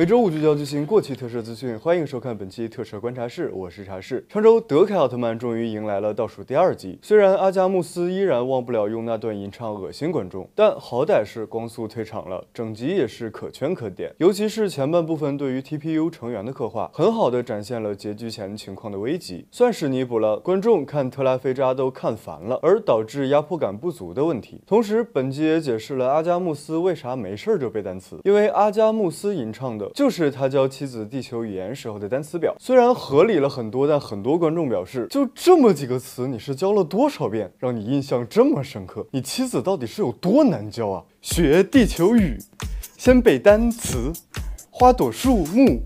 每周五聚焦最新过期特摄资讯，欢迎收看本期特摄观察室，我是茶室。上周德凯奥特曼终于迎来了倒数第二集，虽然阿加慕斯依然忘不了用那段吟唱恶心观众，但好歹是光速退场了，整集也是可圈可点。尤其是前半部分对于 TPU 成员的刻画，很好的展现了结局前情况的危机，算是弥补了观众看特拉菲扎都看烦了而导致压迫感不足的问题。同时，本集也解释了阿加慕斯为啥没事就背单词，因为阿加慕斯吟唱的。就是他教妻子地球语言时候的单词表，虽然合理了很多，但很多观众表示，就这么几个词，你是教了多少遍，让你印象这么深刻？你妻子到底是有多难教啊？学地球语，先背单词，花朵、树木。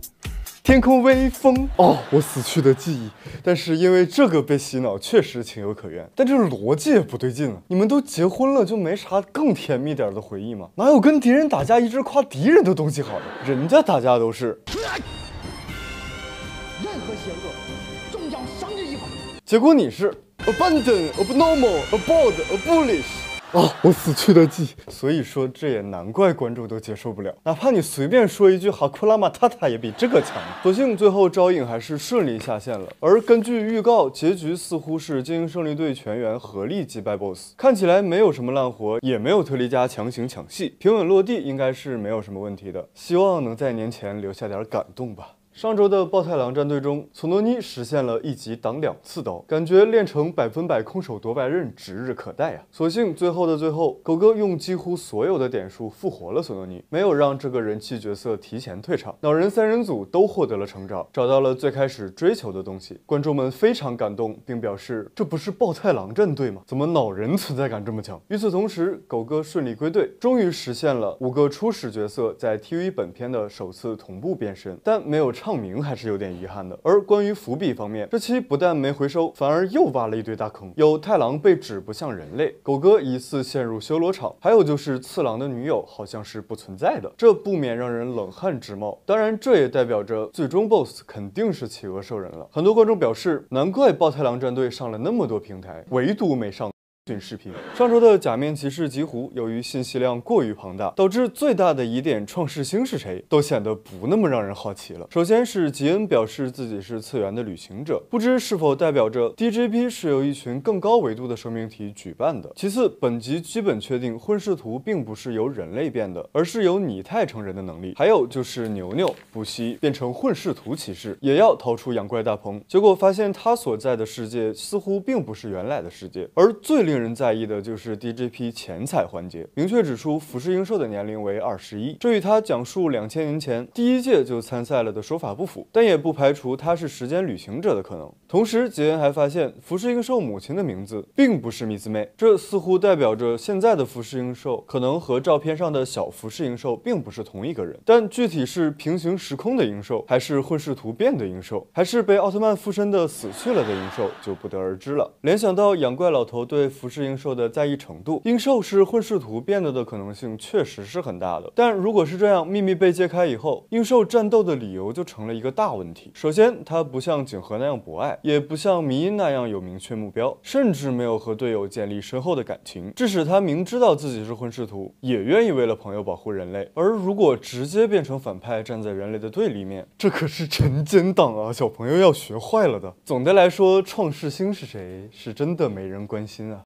天空微风哦，我死去的记忆。但是因为这个被洗脑，确实情有可原。但这逻辑也不对劲啊！你们都结婚了，就没啥更甜蜜点的回忆吗？哪有跟敌人打架一直夸敌人的东西好的？人家打架都是。任何邪恶终将伤败一裂。结果你是。abandoned, abnormal, a a b bullish o r。哦，我死去的记忆。所以说这也难怪观众都接受不了。哪怕你随便说一句哈库拉玛塔塔也比这个强。所幸最后招影还是顺利下线了。而根据预告，结局似乎是精英胜利队全员合力击败 BOSS，看起来没有什么烂活，也没有特利迦强行抢戏，平稳落地应该是没有什么问题的。希望能在年前留下点感动吧。上周的暴太郎战队中，索诺尼实现了一级挡两次刀，感觉练成百分百空手夺白刃指日可待呀。所幸最后的最后，狗哥用几乎所有的点数复活了索诺尼，没有让这个人气角色提前退场。老人三人组都获得了成长，找到了最开始追求的东西。观众们非常感动，并表示这不是暴太郎战队吗？怎么老人存在感这么强？与此同时，狗哥顺利归队，终于实现了五个初始角色在 TV 本片的首次同步变身，但没有。唱名还是有点遗憾的，而关于伏笔方面，这期不但没回收，反而又挖了一堆大坑。有太郎被指不像人类，狗哥疑似陷入修罗场，还有就是次郎的女友好像是不存在的，这不免让人冷汗直冒。当然，这也代表着最终 BOSS 肯定是企鹅兽人了。很多观众表示，难怪暴太郎战队上了那么多平台，唯独没上。视频上周的假面骑士极狐，由于信息量过于庞大，导致最大的疑点“创世星是谁”都显得不那么让人好奇了。首先是吉恩表示自己是次元的旅行者，不知是否代表着 DGP 是由一群更高维度的生命体举办的。其次，本集基本确定混世图并不是由人类变的，而是由拟态成人的能力。还有就是牛牛不惜变成混世图骑士，也要逃出养怪大棚，结果发现他所在的世界似乎并不是原来的世界，而最令令人在意的就是 DGP 钱彩环节，明确指出浮世英寿的年龄为二十一，这与他讲述两千年前第一届就参赛了的说法不符，但也不排除他是时间旅行者的可能。同时，杰恩还发现浮世英寿母亲的名字并不是米兹妹，这似乎代表着现在的浮世英寿可能和照片上的小浮世英寿并不是同一个人。但具体是平行时空的英寿，还是混世图变的英寿，还是被奥特曼附身的死去了的英寿，就不得而知了。联想到养怪老头对。不是英寿的在意程度，英寿是混世徒变的的可能性确实是很大的。但如果是这样，秘密被揭开以后，英寿战斗的理由就成了一个大问题。首先，他不像景和那样博爱，也不像迷音那样有明确目标，甚至没有和队友建立深厚的感情，致使他明知道自己是混世徒，也愿意为了朋友保护人类。而如果直接变成反派，站在人类的对立面，这可是成奸党啊！小朋友要学坏了的。总的来说，创世星是谁，是真的没人关心啊。